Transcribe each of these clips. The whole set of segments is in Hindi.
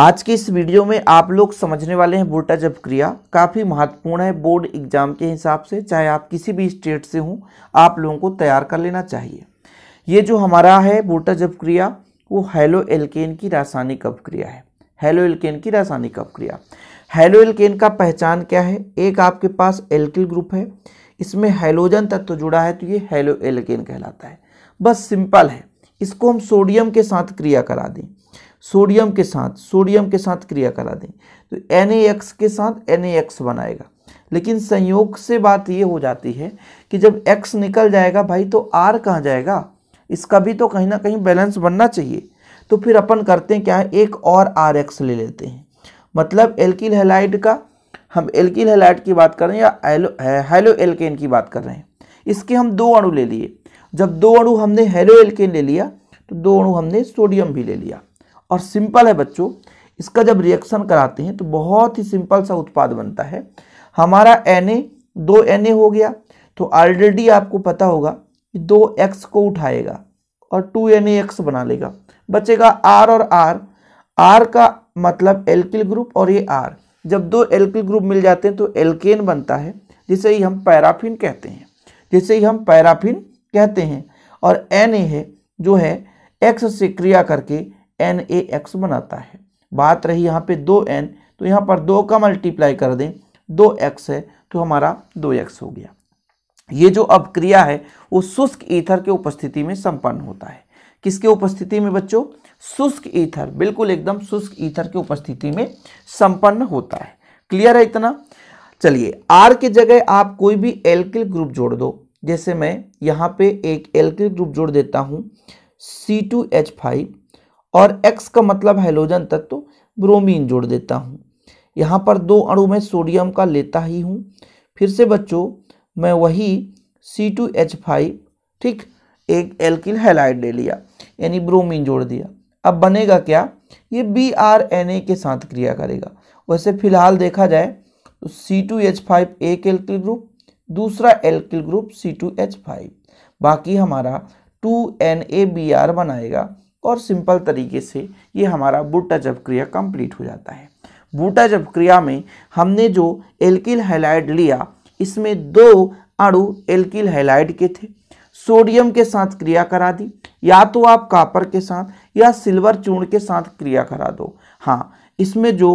आज के इस वीडियो में आप लोग समझने वाले हैं बोटा जब क्रिया काफ़ी महत्वपूर्ण है बोर्ड एग्जाम के हिसाब से चाहे आप किसी भी स्टेट से हों आप लोगों को तैयार कर लेना चाहिए ये जो हमारा है बोटा जब क्रिया वो हेलो एल्केन की रासायनिक अपक्रिया है हेलो एल्केन की रासायनिक अपक्रिया हेलो एल्केन का पहचान क्या है एक आपके पास एल्किल ग्रुप है इसमें हेलोजन तत्व जुड़ा है तो ये हेलो एल्केन कहलाता है बस सिंपल है इसको हम सोडियम के साथ क्रिया करा दें सोडियम के साथ सोडियम के साथ क्रिया करा दें तो एन के साथ एन बनाएगा लेकिन संयोग से बात ये हो जाती है कि जब x निकल जाएगा भाई तो r कहाँ जाएगा इसका भी तो कहीं ना कहीं बैलेंस बनना चाहिए तो फिर अपन करते हैं क्या है एक और आर एक्स ले लेते हैं मतलब एल्किल हेलाइड का हम एल्किल हेलाइड की बात कर रहे हैं या हेलो हेलो एल्केन की बात कर रहे हैं इसके हम दो अणु ले लिए जब दो अणु हमने हेलो एल्केन ले लिया तो दो अणु हमने सोडियम भी ले लिया और सिंपल है बच्चों इसका जब रिएक्शन कराते हैं तो बहुत ही सिंपल सा उत्पाद बनता है हमारा एन ए दो एन ए हो गया तो ऑलरेडी आपको पता होगा कि दो एक्स को उठाएगा और टू एन एक्स बना लेगा बचेगा आर और आर आर का मतलब एल्किल ग्रुप और ये आर जब दो एल्किल ग्रुप मिल जाते हैं तो एल्केन बनता है जिसे ही हम पैराफिन कहते हैं जिसे ही हम पैराफिन कहते हैं और एन ए है जो है एक्स से क्रिया करके एन ए एक्स बनाता है बात रही यहाँ पे दो एन तो यहाँ पर दो का मल्टीप्लाई कर दें दो एक्स है तो हमारा दो एक्स हो गया ये जो अब क्रिया है वो शुष्क ईथर के उपस्थिति में संपन्न होता है किसके उपस्थिति में बच्चों शुष्क ईथर बिल्कुल एकदम शुष्क ईथर की उपस्थिति में संपन्न होता है क्लियर है इतना चलिए आर के जगह आप कोई भी एल्किल ग्रुप जोड़ दो जैसे मैं यहाँ पे एक एल्किल ग्रुप जोड़ देता हूँ सी टू एच फाइव और एक्स का मतलब हेलोजन तत्व ब्रोमीन जोड़ देता हूँ यहाँ पर दो अणु में सोडियम का लेता ही हूँ फिर से बच्चों मैं वही सी टू एच फाइव ठीक एक एल्किल हेलाइड ले लिया यानी ब्रोमीन जोड़ दिया अब बनेगा क्या ये बी आर एन ए के साथ क्रिया करेगा वैसे फिलहाल देखा जाए तो सी टू एच फाइव एक एल्किल ग्रुप दूसरा alkyl group C two H five बाकी हमारा two N A B R बनाएगा और सिंपल तरीके से ये हमारा बूटा जब क्रिया कंप्लीट हो जाता है बूटा जब क्रिया में हमने जो एल्किल हैलाइड लिया इसमें दो अणु एल्किल हैलाइड के थे सोडियम के साथ क्रिया करा दी या तो आप कापर के साथ या सिल्वर चूर्ण के साथ क्रिया करा दो हाँ इसमें जो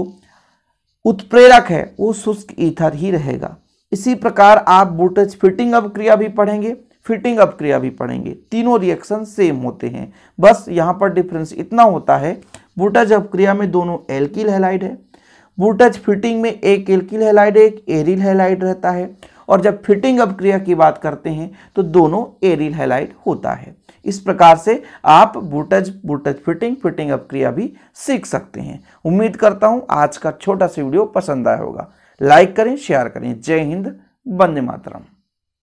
उत्प्रेरक है वो शुष्क ईथर ही रहेगा इसी प्रकार आप बूटज फिटिंग अब क्रिया भी पढ़ेंगे फिटिंग अप क्रिया भी पढ़ेंगे तीनों रिएक्शन सेम होते हैं बस यहाँ पर डिफरेंस इतना होता है बूटज अपक्रिया में दोनों एल्किल हेलाइड है बूटज फिटिंग में एक एल्किल हेलाइड एक एरिल हेलाइड रहता है और जब फिटिंग अप क्रिया की बात करते हैं तो दोनों एरिल हेलाइड होता है इस प्रकार से आप बूटज बूटज फिटिंग फिटिंग अप क्रिया भी सीख सकते हैं उम्मीद करता हूँ आज का छोटा सा वीडियो पसंद आया होगा लाइक करें शेयर करें जय हिंद वंदे मातरम